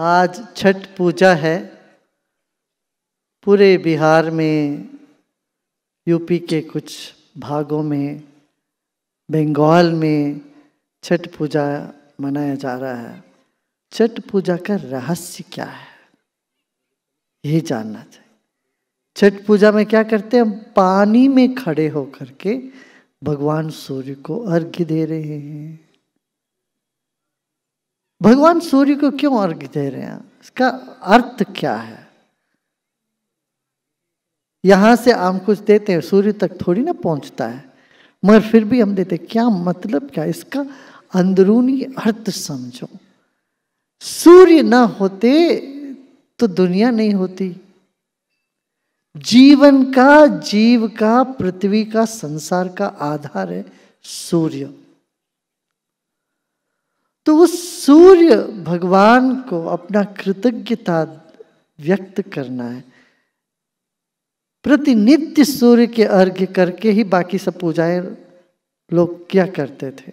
आज छठ पूजा है पूरे बिहार में यूपी के कुछ भागों में बंगाल में छठ पूजा मनाया जा रहा है छठ पूजा का रहस्य क्या है यही जानना चाहिए छठ पूजा में क्या करते हैं हम पानी में खड़े होकर के भगवान सूर्य को अर्घ्य दे रहे हैं भगवान सूर्य को क्यों अर्घ दे रहे हैं इसका अर्थ क्या है यहां से हम कुछ देते हैं सूर्य तक थोड़ी ना पहुंचता है मगर फिर भी हम देते क्या मतलब क्या इसका अंदरूनी अर्थ समझो सूर्य ना होते तो दुनिया नहीं होती जीवन का जीव का पृथ्वी का संसार का आधार है सूर्य तो वो सूर्य भगवान को अपना कृतज्ञता व्यक्त करना है प्रतिनित्य सूर्य के अर्घ्य करके ही बाकी सब पूजाएं लोग क्या करते थे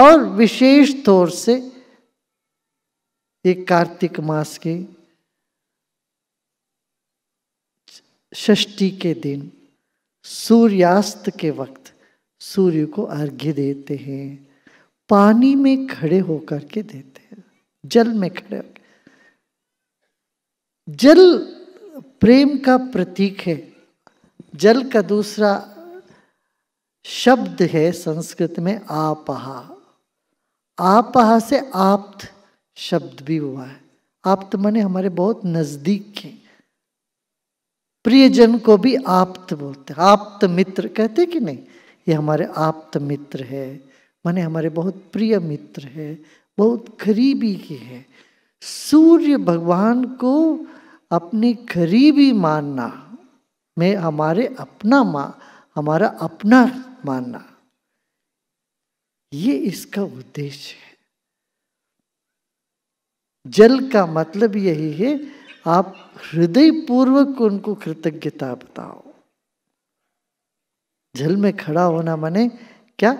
और विशेष तौर से एक कार्तिक मास के षष्ठी के दिन सूर्यास्त के वक्त सूर्य को अर्घ्य देते हैं पानी में खड़े होकर के देते हैं जल में खड़े होकर जल प्रेम का प्रतीक है जल का दूसरा शब्द है संस्कृत में आपहा आपहा से आप्त शब्द भी हुआ है आप्त मने हमारे बहुत नजदीक के प्रियजन को भी आप्त बोलते हैं आप्त मित्र कहते कि नहीं ये हमारे आप्त मित्र है माने हमारे बहुत प्रिय मित्र है बहुत करीबी के हैं सूर्य भगवान को अपनी करीबी मानना में हमारे अपना माँ हमारा अपना मानना ये इसका उद्देश्य है जल का मतलब यही है आप हृदय पूर्वक उनको कृतज्ञता बताओ जल में खड़ा होना माने क्या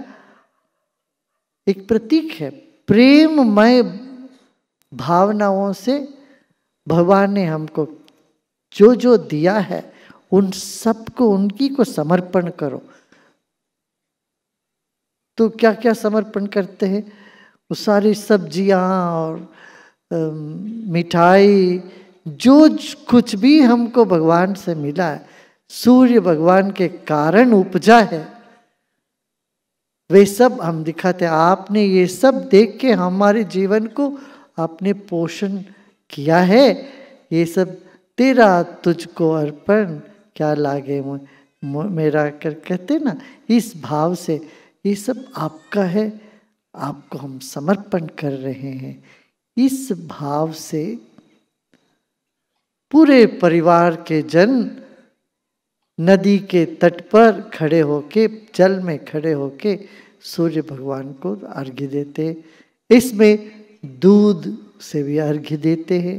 एक प्रतीक है प्रेममय भावनाओं से भगवान ने हमको जो जो दिया है उन सबको उनकी को समर्पण करो तो क्या क्या समर्पण करते हैं वो सारी सब्जियाँ और मिठाई जो कुछ भी हमको भगवान से मिला है सूर्य भगवान के कारण उपजा है वे सब हम दिखाते हैं आपने ये सब देख के हमारे जीवन को आपने पोषण किया है ये सब तेरा तुझको अर्पण क्या लागे मेरा कर कहते ना इस भाव से ये सब आपका है आपको हम समर्पण कर रहे हैं इस भाव से पूरे परिवार के जन नदी के तट पर खड़े होके जल में खड़े होके सूर्य भगवान को अर्घ्य देते इसमें दूध से भी अर्घ्य देते हैं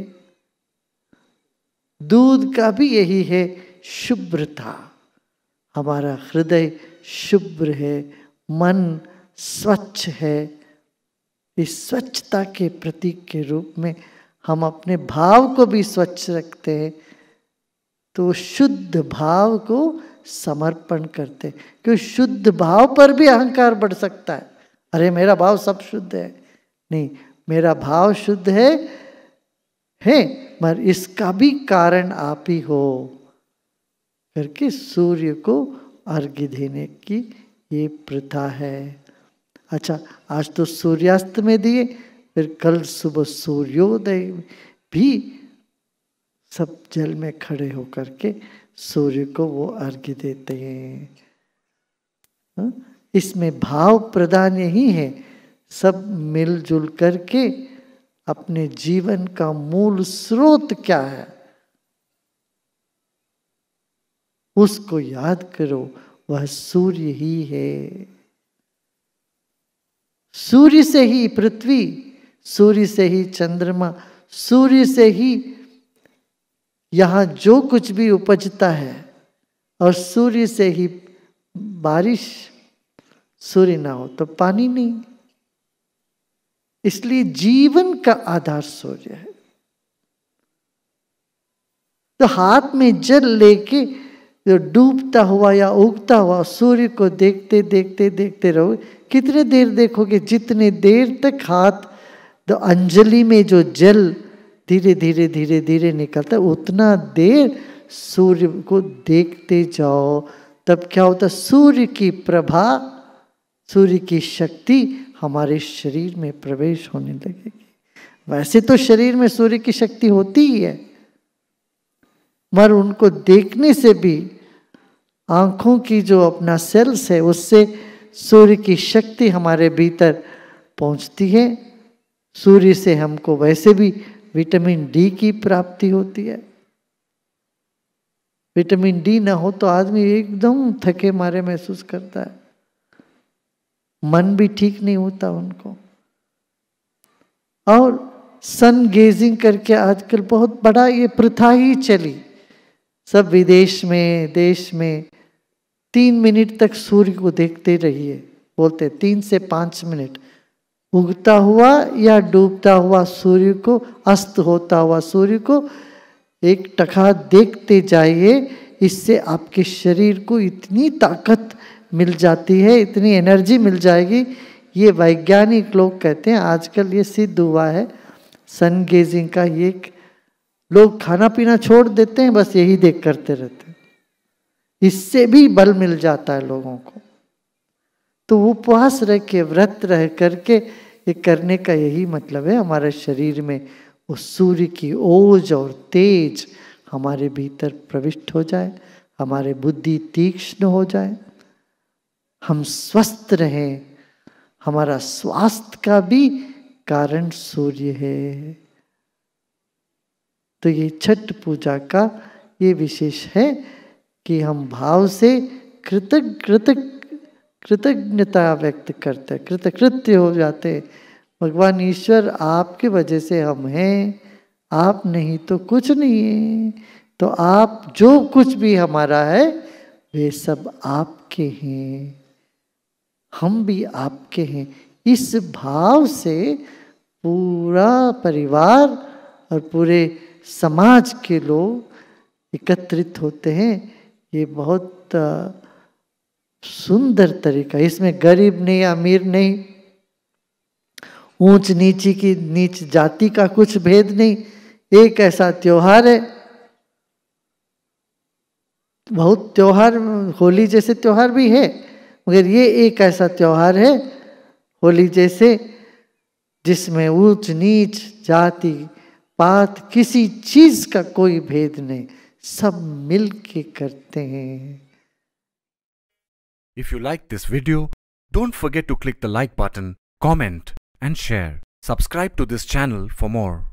दूध का भी यही है शुभ्रता हमारा हृदय शुभ्र है मन स्वच्छ है इस स्वच्छता के प्रतीक के रूप में हम अपने भाव को भी स्वच्छ रखते हैं तो शुद्ध भाव को समर्पण करते क्यों शुद्ध भाव पर भी अहंकार बढ़ सकता है अरे मेरा भाव सब शुद्ध है नहीं मेरा भाव शुद्ध है है मगर इसका भी कारण आप ही हो करके सूर्य को अर्घ्य देने की ये प्रथा है अच्छा आज तो सूर्यास्त में दिए फिर कल सुबह सूर्योदय भी सब जल में खड़े होकर के सूर्य को वो अर्घ्य देते हैं हाँ? इसमें भाव प्रदान यही है सब मिलजुल करके अपने जीवन का मूल स्रोत क्या है उसको याद करो वह सूर्य ही है सूर्य से ही पृथ्वी सूर्य से ही चंद्रमा सूर्य से ही यहाँ जो कुछ भी उपजता है और सूर्य से ही बारिश सूर्य ना हो तो पानी नहीं इसलिए जीवन का आधार सूर्य है तो हाथ में जल लेके जो डूबता हुआ या उगता हुआ सूर्य को देखते देखते देखते रहो कितने देर देखोगे जितने देर तक हाथ तो अंजलि में जो जल धीरे धीरे धीरे धीरे निकलता उतना देर सूर्य को देखते जाओ तब क्या होता सूर्य की प्रभा सूर्य की शक्ति हमारे शरीर में प्रवेश होने लगेगी वैसे तो शरीर में सूर्य की शक्ति होती ही है मगर उनको देखने से भी आँखों की जो अपना सेल्स है उससे सूर्य की शक्ति हमारे भीतर पहुंचती है सूर्य से हमको वैसे भी विटामिन डी की प्राप्ति होती है विटामिन डी ना हो तो आदमी एकदम थके मारे महसूस करता है मन भी ठीक नहीं होता उनको और सन गेजिंग करके आजकल बहुत बड़ा ये प्रथा ही चली सब विदेश में देश में तीन मिनट तक सूर्य को देखते रहिए बोलते तीन से पाँच मिनट उगता हुआ या डूबता हुआ सूर्य को अस्त होता हुआ सूर्य को एक टखा देखते जाइए इससे आपके शरीर को इतनी ताकत मिल जाती है इतनी एनर्जी मिल जाएगी ये वैज्ञानिक लोग कहते हैं आजकल ये सिद्ध हुआ है सन गेजिंग का ये लोग खाना पीना छोड़ देते हैं बस यही देख करते रहते हैं इससे भी बल मिल जाता है लोगों को तो उपवास रह के व्रत रह करके ये करने का यही मतलब है हमारे शरीर में उस सूर्य की ओज और तेज हमारे भीतर प्रविष्ट हो जाए हमारे बुद्धि तीक्ष्ण हो जाए हम स्वस्थ रहें हमारा स्वास्थ्य का भी कारण सूर्य है तो ये छठ पूजा का ये विशेष है कि हम भाव से कृतज्ञ कृतज्ञ कृतज्ञता व्यक्त करते कृतकृत्य हो जाते भगवान ईश्वर आपके वजह से हम हैं आप नहीं तो कुछ नहीं है तो आप जो कुछ भी हमारा है वे सब आपके हैं हम भी आपके हैं इस भाव से पूरा परिवार और पूरे समाज के लोग एकत्रित होते हैं ये बहुत सुंदर तरीका इसमें गरीब नहीं अमीर नहीं ऊंच नीची की नीच जाति का कुछ भेद नहीं एक ऐसा त्योहार है बहुत त्योहार होली जैसे त्योहार भी है मगर ये एक ऐसा त्योहार है होली जैसे जिसमें ऊंच नीच जाति पात किसी चीज का कोई भेद नहीं सब मिल के करते हैं If you like this video, don't forget to click the like button, comment and share. Subscribe to this channel for more.